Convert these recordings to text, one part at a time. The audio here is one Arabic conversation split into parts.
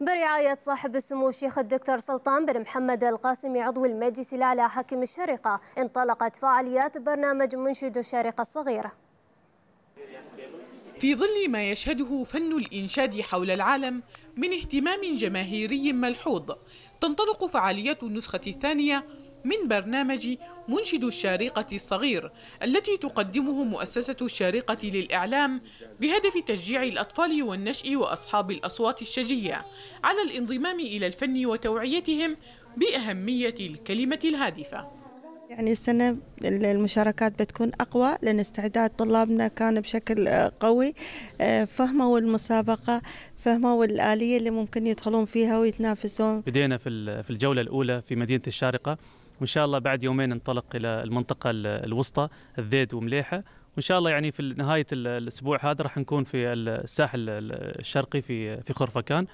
برعاية صاحب السمو الشيخ الدكتور سلطان بن محمد القاسمي عضو المجلس الأعلى حاكم الشرقة انطلقت فعاليات برنامج منشد الشارقة الصغيرة في ظل ما يشهده فن الإنشاد حول العالم من اهتمام جماهيري ملحوظ تنطلق فعاليات النسخة الثانية من برنامج منشد الشارقة الصغير التي تقدمه مؤسسة الشارقة للإعلام بهدف تشجيع الأطفال والنشء وأصحاب الأصوات الشجية على الانضمام إلى الفن وتوعيتهم بأهمية الكلمة الهادفة يعني السنة المشاركات بتكون أقوى لأن استعداد طلابنا كان بشكل آه، قوي آه، فهموا المسابقة فهموا الآلية اللي ممكن يدخلون فيها ويتنافسون بدينا في الجولة الأولى في مدينة الشارقة وان شاء الله بعد يومين ننطلق الى المنطقه الوسطى الذيد ومليحه وان شاء الله يعني في نهايه الاسبوع هذا راح نكون في الساحل الشرقي في في خرفكان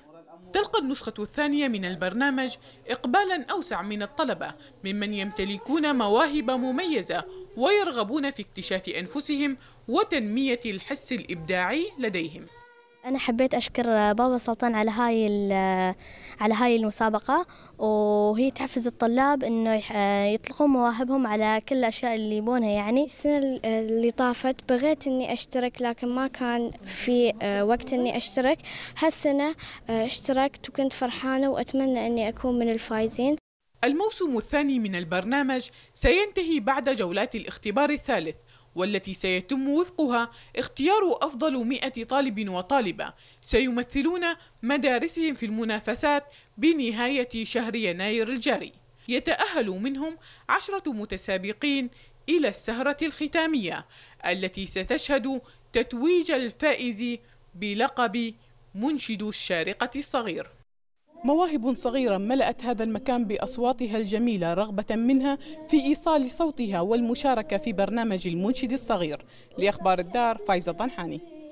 تلقى النسخة الثانية من البرنامج إقبالا أوسع من الطلبة ممن يمتلكون مواهب مميزة ويرغبون في اكتشاف أنفسهم وتنمية الحس الإبداعي لديهم أنا حبيت أشكر بابا سلطان على هاي على هاي المسابقة وهي تحفز الطلاب إنه يطلقون مواهبهم على كل الأشياء اللي يبونها يعني السنة اللي طافت بغيت إني أشترك لكن ما كان في آه، وقت إني أشترك هالسنة آه، اشتركت وكنت فرحانة وأتمنى إني أكون من الفايزين الموسم الثاني من البرنامج سينتهي بعد جولات الاختبار الثالث والتي سيتم وفقها اختيار أفضل مئة طالب وطالبة سيمثلون مدارسهم في المنافسات بنهاية شهر يناير الجاري يتأهل منهم عشرة متسابقين إلى السهرة الختامية التي ستشهد تتويج الفائز بلقب منشد الشارقة الصغير مواهب صغيرة ملأت هذا المكان بأصواتها الجميلة رغبة منها في إيصال صوتها والمشاركة في برنامج المنشد الصغير لأخبار الدار فايزة طنحاني